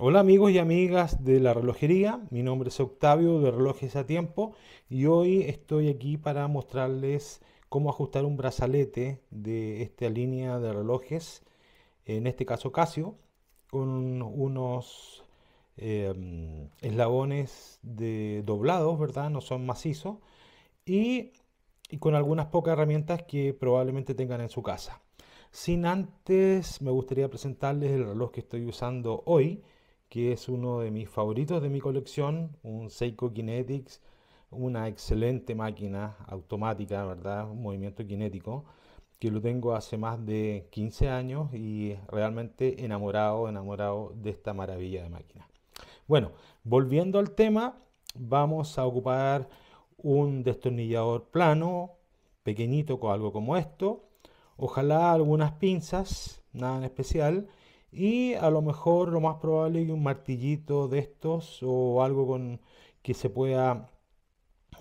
Hola amigos y amigas de la relojería, mi nombre es Octavio de Relojes a Tiempo y hoy estoy aquí para mostrarles cómo ajustar un brazalete de esta línea de relojes, en este caso Casio, con unos em, eslabones de doblados, ¿verdad? No son macizos y con algunas pocas herramientas que probablemente tengan en su casa. Sin antes, me gustaría presentarles el reloj que estoy usando hoy que es uno de mis favoritos de mi colección, un Seiko Kinetics, una excelente máquina automática, ¿verdad? Un movimiento kinético, que lo tengo hace más de 15 años y realmente enamorado, enamorado de esta maravilla de máquina. Bueno, volviendo al tema, vamos a ocupar un destornillador plano, pequeñito, con algo como esto. Ojalá algunas pinzas, nada en especial y a lo mejor lo más probable es un martillito de estos o algo con que se pueda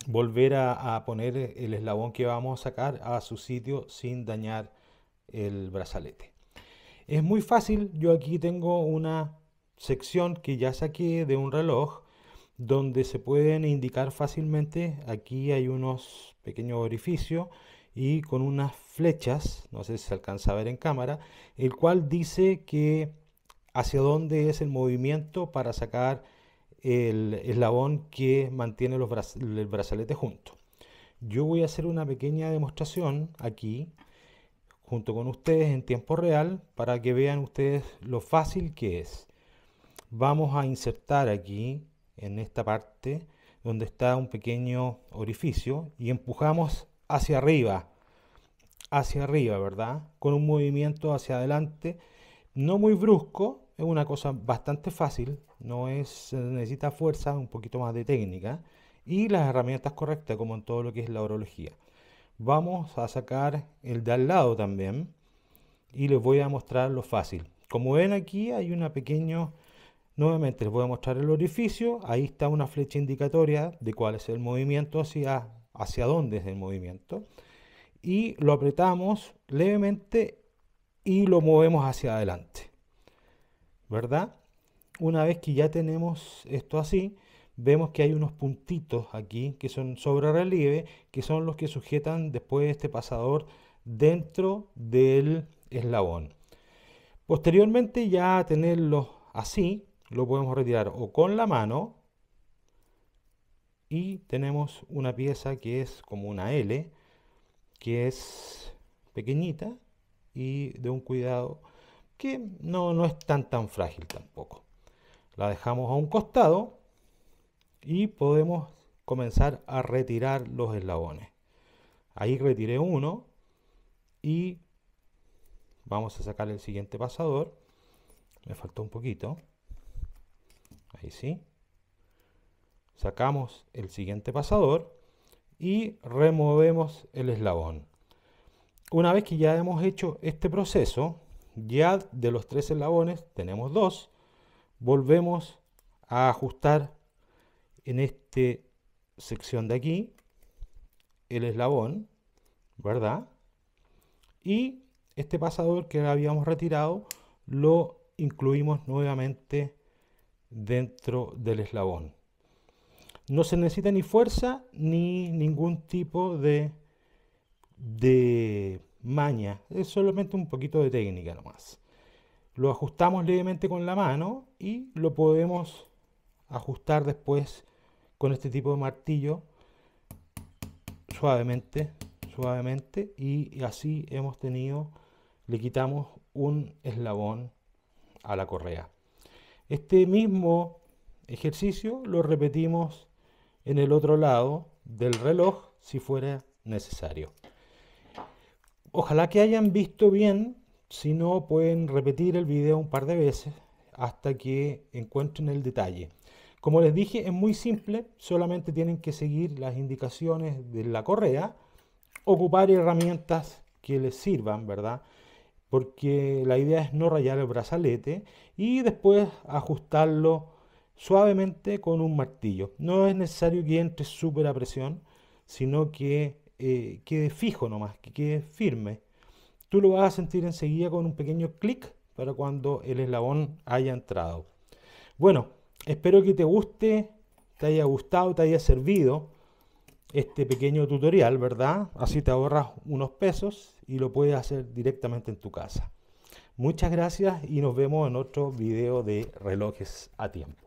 volver a, a poner el eslabón que vamos a sacar a su sitio sin dañar el brazalete. Es muy fácil, yo aquí tengo una sección que ya saqué de un reloj donde se pueden indicar fácilmente, aquí hay unos pequeños orificios y con unas flechas, no sé si se alcanza a ver en cámara, el cual dice que hacia dónde es el movimiento para sacar el eslabón que mantiene los el brazalete junto. Yo voy a hacer una pequeña demostración aquí junto con ustedes en tiempo real para que vean ustedes lo fácil que es. Vamos a insertar aquí en esta parte donde está un pequeño orificio y empujamos hacia arriba, hacia arriba, ¿verdad? Con un movimiento hacia adelante, no muy brusco, es una cosa bastante fácil, no es, necesita fuerza, un poquito más de técnica y las herramientas correctas, como en todo lo que es la orología. Vamos a sacar el de al lado también y les voy a mostrar lo fácil. Como ven aquí hay una pequeña, nuevamente les voy a mostrar el orificio, ahí está una flecha indicatoria de cuál es el movimiento hacia hacia dónde es el movimiento, y lo apretamos levemente y lo movemos hacia adelante. ¿Verdad? Una vez que ya tenemos esto así, vemos que hay unos puntitos aquí que son sobre relieve, que son los que sujetan después este pasador dentro del eslabón. Posteriormente ya tenerlo así, lo podemos retirar o con la mano y tenemos una pieza que es como una L, que es pequeñita y de un cuidado que no, no es tan tan frágil tampoco. La dejamos a un costado y podemos comenzar a retirar los eslabones. Ahí retiré uno y vamos a sacar el siguiente pasador. Me faltó un poquito. Ahí sí. Sacamos el siguiente pasador y removemos el eslabón. Una vez que ya hemos hecho este proceso, ya de los tres eslabones tenemos dos, volvemos a ajustar en esta sección de aquí el eslabón, ¿verdad? Y este pasador que habíamos retirado lo incluimos nuevamente dentro del eslabón. No se necesita ni fuerza ni ningún tipo de, de maña. Es solamente un poquito de técnica nomás. Lo ajustamos levemente con la mano y lo podemos ajustar después con este tipo de martillo suavemente, suavemente y así hemos tenido, le quitamos un eslabón a la correa. Este mismo ejercicio lo repetimos en el otro lado del reloj si fuera necesario. Ojalá que hayan visto bien, si no pueden repetir el video un par de veces hasta que encuentren el detalle. Como les dije, es muy simple, solamente tienen que seguir las indicaciones de la correa, ocupar herramientas que les sirvan, ¿verdad? Porque la idea es no rayar el brazalete y después ajustarlo suavemente con un martillo. No es necesario que entre súper a presión, sino que eh, quede fijo nomás, que quede firme. Tú lo vas a sentir enseguida con un pequeño clic para cuando el eslabón haya entrado. Bueno, espero que te guste, te haya gustado, te haya servido este pequeño tutorial, ¿verdad? Así te ahorras unos pesos y lo puedes hacer directamente en tu casa. Muchas gracias y nos vemos en otro video de relojes a tiempo.